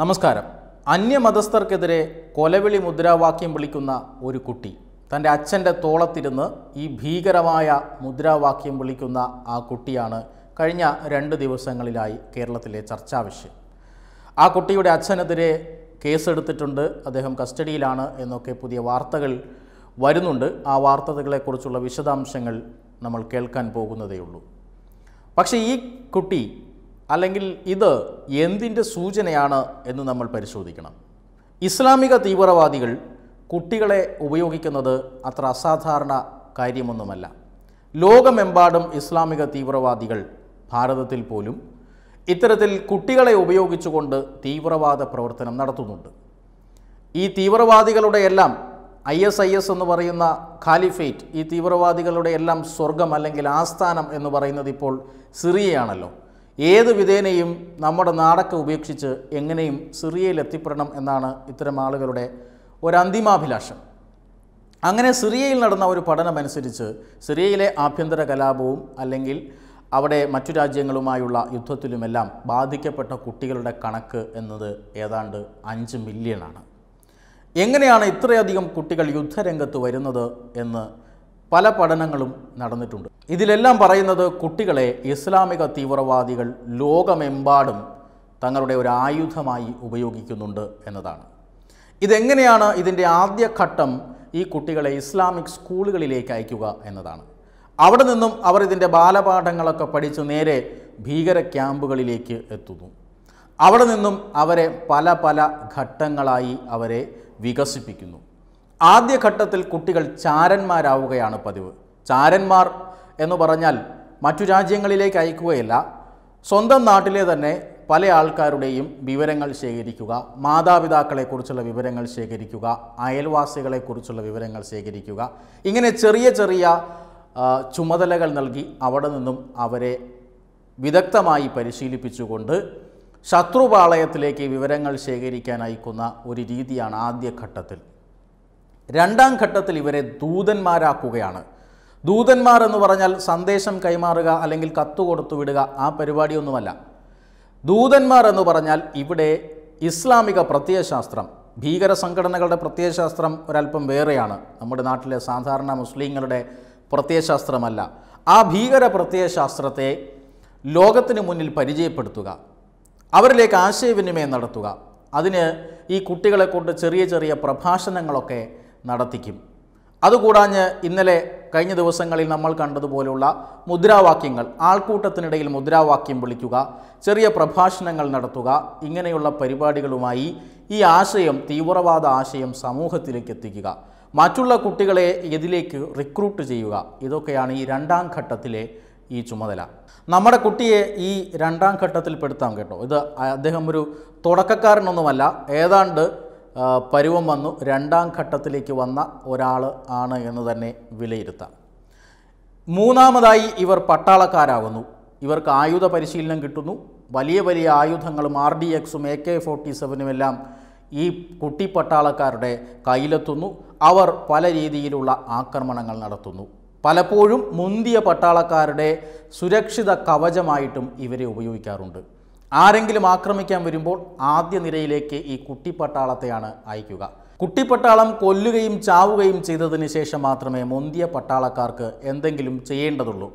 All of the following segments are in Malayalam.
നമസ്കാരം അന്യമതസ്ഥർക്കെതിരെ കൊലവിളി മുദ്രാവാക്യം വിളിക്കുന്ന ഒരു കുട്ടി തൻ്റെ അച്ഛൻ്റെ തോളത്തിരുന്ന് ഈ ഭീകരമായ മുദ്രാവാക്യം വിളിക്കുന്ന ആ കുട്ടിയാണ് കഴിഞ്ഞ രണ്ട് ദിവസങ്ങളിലായി കേരളത്തിലെ ചർച്ചാ വിഷയം ആ കുട്ടിയുടെ അച്ഛനെതിരെ കേസെടുത്തിട്ടുണ്ട് അദ്ദേഹം കസ്റ്റഡിയിലാണ് എന്നൊക്കെ പുതിയ വാർത്തകൾ വരുന്നുണ്ട് ആ വാർത്തകളെക്കുറിച്ചുള്ള വിശദാംശങ്ങൾ നമ്മൾ കേൾക്കാൻ പോകുന്നതേയുള്ളൂ പക്ഷേ ഈ കുട്ടി അല്ലെങ്കിൽ ഇത് എന്തിൻ്റെ സൂചനയാണ് എന്ന് നമ്മൾ പരിശോധിക്കണം ഇസ്ലാമിക തീവ്രവാദികൾ കുട്ടികളെ ഉപയോഗിക്കുന്നത് അത്ര അസാധാരണ കാര്യമൊന്നുമല്ല ലോകമെമ്പാടും ഇസ്ലാമിക തീവ്രവാദികൾ ഭാരതത്തിൽ പോലും ഇത്തരത്തിൽ കുട്ടികളെ ഉപയോഗിച്ചുകൊണ്ട് തീവ്രവാദ പ്രവർത്തനം നടത്തുന്നുണ്ട് ഈ തീവ്രവാദികളുടെ എല്ലാം ഐ എസ് ഐ എസ് എന്ന് പറയുന്ന ഖാലിഫേറ്റ് ഈ തീവ്രവാദികളുടെ എല്ലാം സ്വർഗം അല്ലെങ്കിൽ ആസ്ഥാനം എന്ന് പറയുന്നത് ഇപ്പോൾ സിറിയയാണല്ലോ ഏത് വിധേനയും നമ്മുടെ നാടൊക്കെ ഉപേക്ഷിച്ച് എങ്ങനെയും സിറിയയിൽ എത്തിപ്പെടണം എന്നാണ് ഇത്തരം ആളുകളുടെ ഒരു അന്തിമാഭിലാഷം അങ്ങനെ സിറിയയിൽ നടന്ന ഒരു പഠനമനുസരിച്ച് സിറിയയിലെ ആഭ്യന്തര കലാപവും അല്ലെങ്കിൽ അവിടെ മറ്റു രാജ്യങ്ങളുമായുള്ള യുദ്ധത്തിലുമെല്ലാം ബാധിക്കപ്പെട്ട കുട്ടികളുടെ കണക്ക് എന്നത് ഏതാണ്ട് അഞ്ച് മില്യണാണ് എങ്ങനെയാണ് ഇത്രയധികം കുട്ടികൾ യുദ്ധരംഗത്ത് വരുന്നത് എന്ന് പല പഠനങ്ങളും നടന്നിട്ടുണ്ട് ഇതിലെല്ലാം പറയുന്നത് കുട്ടികളെ ഇസ്ലാമിക തീവ്രവാദികൾ ലോകമെമ്പാടും തങ്ങളുടെ ഒരു ആയുധമായി ഉപയോഗിക്കുന്നുണ്ട് എന്നതാണ് ഇതെങ്ങനെയാണ് ഇതിൻ്റെ ആദ്യഘട്ടം ഈ കുട്ടികളെ ഇസ്ലാമിക് സ്കൂളുകളിലേക്ക് അയക്കുക എന്നതാണ് അവിടെ നിന്നും അവർ ഇതിൻ്റെ ബാലപാഠങ്ങളൊക്കെ പഠിച്ച് നേരെ ഭീകര ക്യാമ്പുകളിലേക്ക് എത്തുന്നു അവിടെ നിന്നും അവരെ പല പല ഘട്ടങ്ങളായി അവരെ വികസിപ്പിക്കുന്നു ആദ്യഘട്ടത്തിൽ കുട്ടികൾ ചാരന്മാരാവുകയാണ് പതിവ് ചാരന്മാർ എന്ന് പറഞ്ഞാൽ മറ്റു രാജ്യങ്ങളിലേക്ക് അയക്കുകയല്ല സ്വന്തം നാട്ടിലെ തന്നെ പല ആൾക്കാരുടെയും വിവരങ്ങൾ ശേഖരിക്കുക മാതാപിതാക്കളെക്കുറിച്ചുള്ള വിവരങ്ങൾ ശേഖരിക്കുക അയൽവാസികളെക്കുറിച്ചുള്ള വിവരങ്ങൾ ശേഖരിക്കുക ഇങ്ങനെ ചെറിയ ചെറിയ ചുമതലകൾ നൽകി അവിടെ നിന്നും അവരെ വിദഗ്ധമായി പരിശീലിപ്പിച്ചുകൊണ്ട് ശത്രുപാളയത്തിലേക്ക് വിവരങ്ങൾ ശേഖരിക്കാൻ അയക്കുന്ന ഒരു രീതിയാണ് ആദ്യഘട്ടത്തിൽ രണ്ടാം ഘട്ടത്തിൽ ഇവരെ ദൂതന്മാരാക്കുകയാണ് ദൂതന്മാർ എന്ന് പറഞ്ഞാൽ സന്ദേശം കൈമാറുക അല്ലെങ്കിൽ കത്തു കൊടുത്തു വിടുക ആ പരിപാടിയൊന്നുമല്ല ദൂതന്മാർ എന്ന് പറഞ്ഞാൽ ഇവിടെ ഇസ്ലാമിക പ്രത്യയശാസ്ത്രം ഭീകര സംഘടനകളുടെ പ്രത്യയശാസ്ത്രം ഒരല്പം വേറെയാണ് നമ്മുടെ നാട്ടിലെ സാധാരണ മുസ്ലിങ്ങളുടെ പ്രത്യയശാസ്ത്രമല്ല ആ ഭീകര പ്രത്യയശാസ്ത്രത്തെ ലോകത്തിന് മുന്നിൽ പരിചയപ്പെടുത്തുക അവരിലേക്ക് ആശയവിനിമയം നടത്തുക അതിന് ഈ കുട്ടികളെ കൊണ്ട് ചെറിയ ചെറിയ പ്രഭാഷണങ്ങളൊക്കെ നടത്തിക്കും അതുകൂടാഞ്ഞ് ഇന്നലെ കഴിഞ്ഞ ദിവസങ്ങളിൽ നമ്മൾ കണ്ടതുപോലുള്ള മുദ്രാവാക്യങ്ങൾ ആൾക്കൂട്ടത്തിനിടയിൽ മുദ്രാവാക്യം വിളിക്കുക ചെറിയ പ്രഭാഷണങ്ങൾ നടത്തുക ഇങ്ങനെയുള്ള പരിപാടികളുമായി ഈ ആശയം തീവ്രവാദ ആശയം സമൂഹത്തിലേക്ക് എത്തിക്കുക മറ്റുള്ള കുട്ടികളെ ഇതിലേക്ക് റിക്രൂട്ട് ചെയ്യുക ഇതൊക്കെയാണ് ഈ രണ്ടാം ഘട്ടത്തിലെ ഈ ചുമതല നമ്മുടെ കുട്ടിയെ ഈ രണ്ടാം ഘട്ടത്തിൽ പെടുത്താം കേട്ടോ ഇത് അദ്ദേഹം ഒരു തുടക്കക്കാരനൊന്നുമല്ല ഏതാണ്ട് പരുവം വന്നു രണ്ടാം ഘട്ടത്തിലേക്ക് വന്ന ഒരാൾ ആണ് എന്ന് തന്നെ വിലയിരുത്താം മൂന്നാമതായി ഇവർ പട്ടാളക്കാരാകുന്നു ഇവർക്ക് ആയുധ പരിശീലനം കിട്ടുന്നു വലിയ വലിയ ആയുധങ്ങളും ആർ ഡി എക്സും എ കെ ഫോർട്ടി സെവനുമെല്ലാം ഈ കുട്ടിപ്പട്ടാളക്കാരുടെ കയ്യിലെത്തുന്നു അവർ പല രീതിയിലുള്ള ആക്രമണങ്ങൾ നടത്തുന്നു പലപ്പോഴും മുന്തിയ പട്ടാളക്കാരുടെ സുരക്ഷിത കവചമായിട്ടും ഇവരെ ഉപയോഗിക്കാറുണ്ട് ആരെങ്കിലും ആക്രമിക്കാൻ വരുമ്പോൾ ആദ്യ നിരയിലേക്ക് ഈ കുട്ടിപ്പട്ടാളത്തെയാണ് അയക്കുക കുട്ടിപ്പട്ടാളം കൊല്ലുകയും ചാവുകയും ചെയ്തതിന് ശേഷം മാത്രമേ മുന്തിയ പട്ടാളക്കാർക്ക് എന്തെങ്കിലും ചെയ്യേണ്ടതുള്ളൂ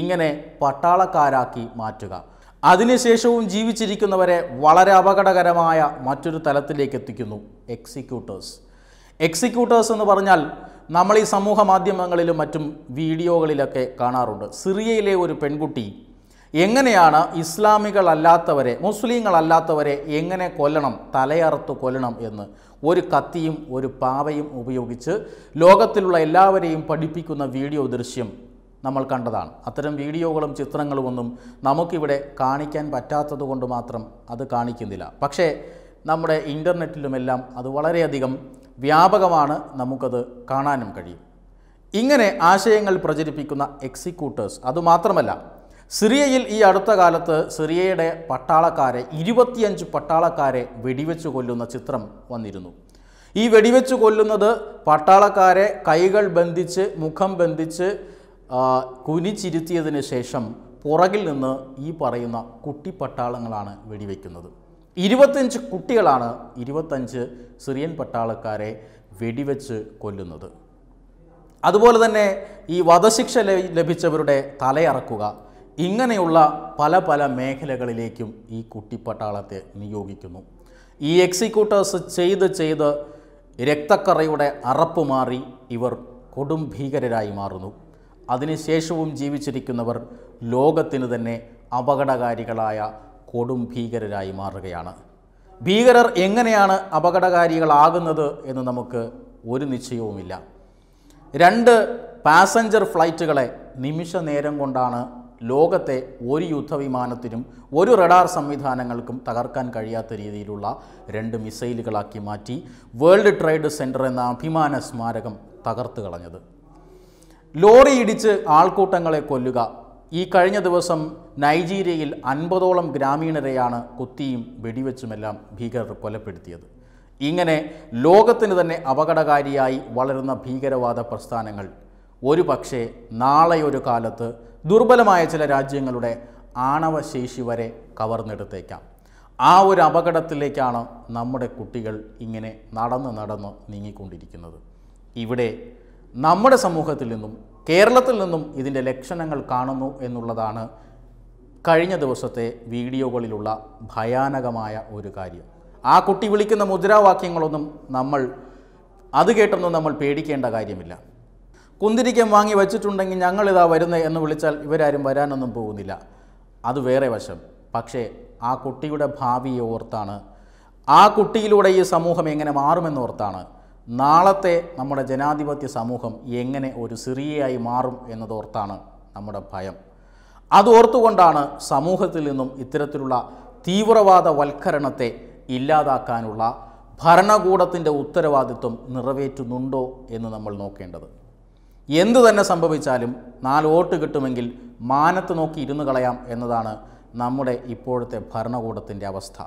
ഇങ്ങനെ പട്ടാളക്കാരാക്കി മാറ്റുക അതിനുശേഷവും ജീവിച്ചിരിക്കുന്നവരെ വളരെ അപകടകരമായ മറ്റൊരു തലത്തിലേക്ക് എത്തിക്കുന്നു എക്സിക്യൂട്ടേഴ്സ് എക്സിക്യൂട്ടേഴ്സ് എന്ന് പറഞ്ഞാൽ നമ്മൾ ഈ സമൂഹ മാധ്യമങ്ങളിലും മറ്റും വീഡിയോകളിലൊക്കെ കാണാറുണ്ട് സിറിയയിലെ ഒരു പെൺകുട്ടി എങ്ങനെയാണ് ഇസ്ലാമികളല്ലാത്തവരെ മുസ്ലിങ്ങളല്ലാത്തവരെ എങ്ങനെ കൊല്ലണം തലയറുത്ത് കൊല്ലണം എന്ന് ഒരു കത്തിയും ഒരു പാവയും ഉപയോഗിച്ച് ലോകത്തിലുള്ള എല്ലാവരെയും പഠിപ്പിക്കുന്ന വീഡിയോ ദൃശ്യം നമ്മൾ കണ്ടതാണ് അത്തരം വീഡിയോകളും ചിത്രങ്ങളും ഒന്നും നമുക്കിവിടെ കാണിക്കാൻ പറ്റാത്തത് കൊണ്ട് മാത്രം അത് കാണിക്കുന്നില്ല പക്ഷേ നമ്മുടെ ഇൻ്റർനെറ്റിലുമെല്ലാം അത് വളരെയധികം വ്യാപകമാണ് നമുക്കത് കാണാനും കഴിയും ഇങ്ങനെ ആശയങ്ങൾ പ്രചരിപ്പിക്കുന്ന എക്സിക്യൂട്ടേഴ്സ് അതുമാത്രമല്ല സിറിയയിൽ ഈ അടുത്ത കാലത്ത് സിറിയയുടെ പട്ടാളക്കാരെ ഇരുപത്തിയഞ്ച് പട്ടാളക്കാരെ വെടിവെച്ച് കൊല്ലുന്ന ചിത്രം വന്നിരുന്നു ഈ വെടിവെച്ച് കൊല്ലുന്നത് പട്ടാളക്കാരെ കൈകൾ ബന്ധിച്ച് മുഖം ബന്ധിച്ച് കുനിച്ചിരുത്തിയതിന് ശേഷം പുറകിൽ നിന്ന് ഈ പറയുന്ന കുട്ടി പട്ടാളങ്ങളാണ് വെടിവെക്കുന്നത് ഇരുപത്തഞ്ച് കുട്ടികളാണ് ഇരുപത്തഞ്ച് സിറിയൻ പട്ടാളക്കാരെ വെടിവെച്ച് കൊല്ലുന്നത് അതുപോലെ തന്നെ ഈ വധശിക്ഷ ലഭിച്ചവരുടെ തലയറക്കുക ഇങ്ങനെയുള്ള പല പല മേഖലകളിലേക്കും ഈ കുട്ടിപ്പട്ടാളത്തെ നിയോഗിക്കുന്നു ഈ എക്സിക്യൂട്ടേഴ്സ് ചെയ്ത് ചെയ്ത് രക്തക്കറയുടെ അറപ്പ് മാറി ഇവർ കൊടും ഭീകരരായി മാറുന്നു അതിനുശേഷവും ജീവിച്ചിരിക്കുന്നവർ ലോകത്തിന് തന്നെ അപകടകാരികളായ കൊടും ഭീകരരായി മാറുകയാണ് ഭീകരർ എങ്ങനെയാണ് അപകടകാരികളാകുന്നത് എന്ന് നമുക്ക് ഒരു നിശ്ചയവുമില്ല രണ്ട് പാസഞ്ചർ ഫ്ലൈറ്റുകളെ നിമിഷ നേരം കൊണ്ടാണ് ലോകത്തെ ഒരു യുദ്ധവിമാനത്തിനും ഒരു റഡാർ സംവിധാനങ്ങൾക്കും തകർക്കാൻ കഴിയാത്ത രീതിയിലുള്ള രണ്ട് മിസൈലുകളാക്കി മാറ്റി വേൾഡ് ട്രേഡ് സെൻറ്റർ എന്ന അഭിമാന സ്മാരകം തകർത്ത് കളഞ്ഞത് ലോറി ഇടിച്ച് ആൾക്കൂട്ടങ്ങളെ കൊല്ലുക ഈ കഴിഞ്ഞ ദിവസം നൈജീരിയയിൽ അൻപതോളം ഗ്രാമീണരെയാണ് കുത്തിയും വെടിവെച്ചുമെല്ലാം ഭീകരർ കൊലപ്പെടുത്തിയത് ഇങ്ങനെ ലോകത്തിന് തന്നെ അപകടകാരിയായി വളരുന്ന ഭീകരവാദ പ്രസ്ഥാനങ്ങൾ ഒരു പക്ഷേ നാളെയൊരു കാലത്ത് ദുർബലമായ ചില രാജ്യങ്ങളുടെ ആണവശേഷി വരെ കവർന്നെടുത്തേക്കാം ആ ഒരു അപകടത്തിലേക്കാണ് നമ്മുടെ കുട്ടികൾ ഇങ്ങനെ നടന്ന് നടന്ന് നീങ്ങിക്കൊണ്ടിരിക്കുന്നത് ഇവിടെ നമ്മുടെ സമൂഹത്തിൽ നിന്നും കേരളത്തിൽ നിന്നും ഇതിൻ്റെ ലക്ഷണങ്ങൾ കാണുന്നു എന്നുള്ളതാണ് കഴിഞ്ഞ ദിവസത്തെ വീഡിയോകളിലുള്ള ഭയാനകമായ ഒരു കാര്യം ആ കുട്ടി വിളിക്കുന്ന മുദ്രാവാക്യങ്ങളൊന്നും നമ്മൾ അത് കേട്ടൊന്നും നമ്മൾ പേടിക്കേണ്ട കാര്യമില്ല കുന്തിരിക്കം വാങ്ങി വച്ചിട്ടുണ്ടെങ്കിൽ ഞങ്ങളിതാ വരുന്നത് എന്ന് വിളിച്ചാൽ ഇവരാരും വരാനൊന്നും പോകുന്നില്ല അത് വേറെ വശം പക്ഷേ ആ കുട്ടിയുടെ ഭാവിയെ ഓർത്താണ് ആ കുട്ടിയിലൂടെ ഈ സമൂഹം എങ്ങനെ മാറുമെന്നോർത്താണ് നാളത്തെ നമ്മുടെ ജനാധിപത്യ സമൂഹം എങ്ങനെ ഒരു സിറിയയായി മാറും എന്നതോർത്താണ് നമ്മുടെ ഭയം അതോർത്തുകൊണ്ടാണ് സമൂഹത്തിൽ നിന്നും ഇത്തരത്തിലുള്ള തീവ്രവാദ വൽക്കരണത്തെ ഇല്ലാതാക്കാനുള്ള ഭരണകൂടത്തിൻ്റെ ഉത്തരവാദിത്വം നിറവേറ്റുന്നുണ്ടോ എന്ന് നമ്മൾ നോക്കേണ്ടത് എന്തു തന്നെ സംഭവിച്ചാലും നാല് വോട്ട് കിട്ടുമെങ്കിൽ മാനത്ത് നോക്കി ഇരുന്ന് കളയാം എന്നതാണ് നമ്മുടെ ഇപ്പോഴത്തെ ഭരണകൂടത്തിൻ്റെ അവസ്ഥ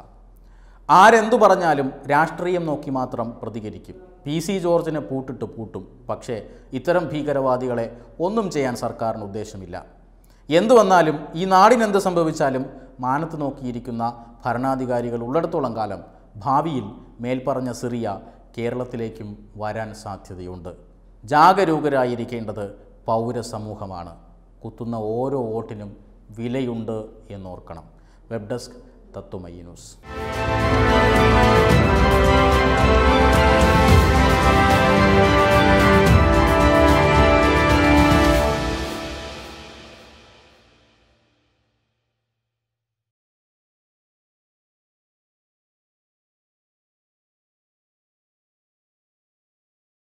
ആരെന്തു പറഞ്ഞാലും രാഷ്ട്രീയം നോക്കി മാത്രം പ്രതികരിക്കും പി സി ജോർജിനെ പൂട്ടിട്ട് പൂട്ടും പക്ഷേ ഇത്തരം ഭീകരവാദികളെ ഒന്നും ചെയ്യാൻ സർക്കാരിന് ഉദ്ദേശമില്ല എന്തു വന്നാലും ഈ നാടിനെന്ത് സംഭവിച്ചാലും മാനത്ത് നോക്കിയിരിക്കുന്ന ഭരണാധികാരികൾ ഉള്ളിടത്തോളം കാലം ഭാവിയിൽ മേൽപ്പറഞ്ഞ സിറിയ കേരളത്തിലേക്കും വരാൻ സാധ്യതയുണ്ട് ജാഗരൂകരായിരിക്കേണ്ടത് പൗരസമൂഹമാണ് കുത്തുന്ന ഓരോ വോട്ടിനും വിലയുണ്ട് എന്നോർക്കണം വെബ് ഡെസ്ക് തത്തുമൈ ന്യൂസ്